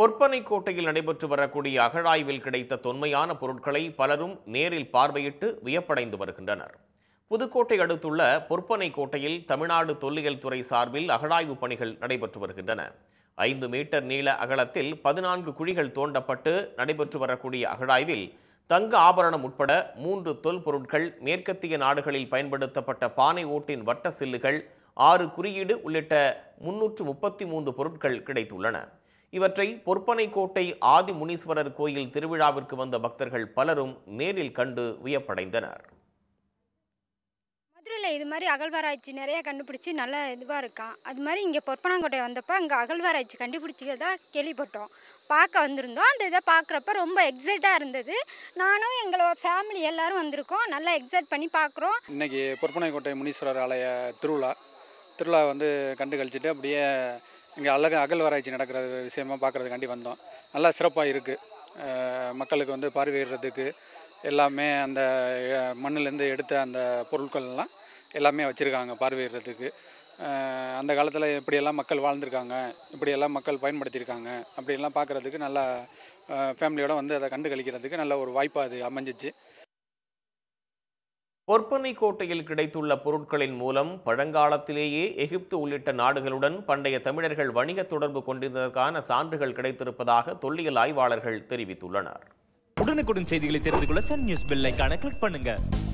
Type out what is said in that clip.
பொற்பனை கோட்டையில் நடைபெற்று வரக்கூடிய அகழாய்வில் கிடைத்த தொன்மையான பொருட்களை பலரும் நேரில் பார்வையிட்டு வியப்படைந்து வருகின்றனர் புதுக்கோட்டை அடுத்துள்ள பொற்பனை கோட்டையில் தமிழ்நாடு தொல்லியல் துறை சார்பில் அகழாய்வு பணிகள் நடைபெற்று வருகின்றன ஐந்து மீட்டர் நீள அகலத்தில் பதினான்கு குழிகள் தோண்டப்பட்டு நடைபெற்று வரக்கூடிய அகழாய்வில் தங்க ஆபரணம் உட்பட மூன்று தொல் பொருட்கள் மேற்கத்திய நாடுகளில் பயன்படுத்தப்பட்ட பானை ஓட்டின் வட்ட சில்லுகள் ஆறு குறியீடு உள்ளிட்ட முன்னூற்று முப்பத்தி மூன்று பொருட்கள் கிடைத்துள்ளன இவற்றை பொற்பனை கோட்டை ஆதி முனீஸ்வரர் கோயில் திருவிழாவிற்கு வந்த பக்தர்கள் பலரும் நேரில் கண்டு வியப்படைந்தனர் மதுரையில் இது மாதிரி அகழ்வாராய்ச்சி நிறைய கண்டுபிடிச்சி நல்ல இதுவாக இருக்கான் அது மாதிரி இங்கே பொற்பனாங்கோட்டை வந்தப்போ அங்கே அகழ்வாராய்ச்சி கண்டுபிடிச்சிக்கிறதா கேள்விப்பட்டோம் பார்க்க வந்திருந்தோம் அந்த இதை பார்க்குறப்ப ரொம்ப எக்ஸைட்டாக இருந்தது நானும் எங்களோட ஃபேமிலி எல்லோரும் வந்திருக்கோம் நல்லா எக்ஸைட் பண்ணி பார்க்குறோம் இன்றைக்கி பொற்பனைக்கோட்டை கோட்டை முனீஸ்வரர் ஆலய திருவிழா திருவிழா வந்து கண்டு கழிச்சிட்டு அப்படியே இங்கே அழகு அகழ்வாராய்ச்சி நடக்கிற விஷயமா பார்க்குறதுக்காண்டி வந்தோம் நல்லா சிறப்பாக இருக்குது மக்களுக்கு வந்து பார்வையிடுறதுக்கு எல்லாமே அந்த மண்ணிலேருந்து எடுத்த அந்த பொருட்கள்லாம் எல்லாமே வச்சுருக்காங்க பார்வையிடுறதுக்கு அந்த காலத்தில் எப்படியெல்லாம் மக்கள் வாழ்ந்திருக்காங்க இப்படியெல்லாம் மக்கள் பயன்படுத்தியிருக்காங்க அப்படியெல்லாம் பார்க்குறதுக்கு நல்லா ஃபேமிலியோடு வந்து அதை கண்டு கழிக்கிறதுக்கு நல்ல ஒரு வாய்ப்பாக அது அமைஞ்சிச்சு பொற்பனை கோட்டையில் கிடைத்துள்ள பொருட்களின் மூலம் பழங்காலத்திலேயே எகிப்து உள்ளிட்ட நாடுகளுடன் பண்டைய தமிழர்கள் வணிக தொடர்பு கொண்டிருந்ததற்கான சான்றுகள் கிடைத்திருப்பதாக தொல்லியல் ஆய்வாளர்கள் தெரிவித்துள்ளனர் உடனுக்குடன் செய்திகளை தெரிந்து கொள்ள சன் நியூஸ் பில்லைக்கான கிளிக் பண்ணுங்க